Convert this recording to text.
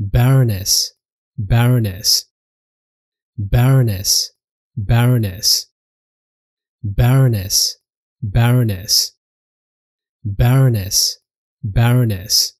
Baroness, Baroness, Baroness, Baroness, Baroness, Baroness, Baroness, Baroness.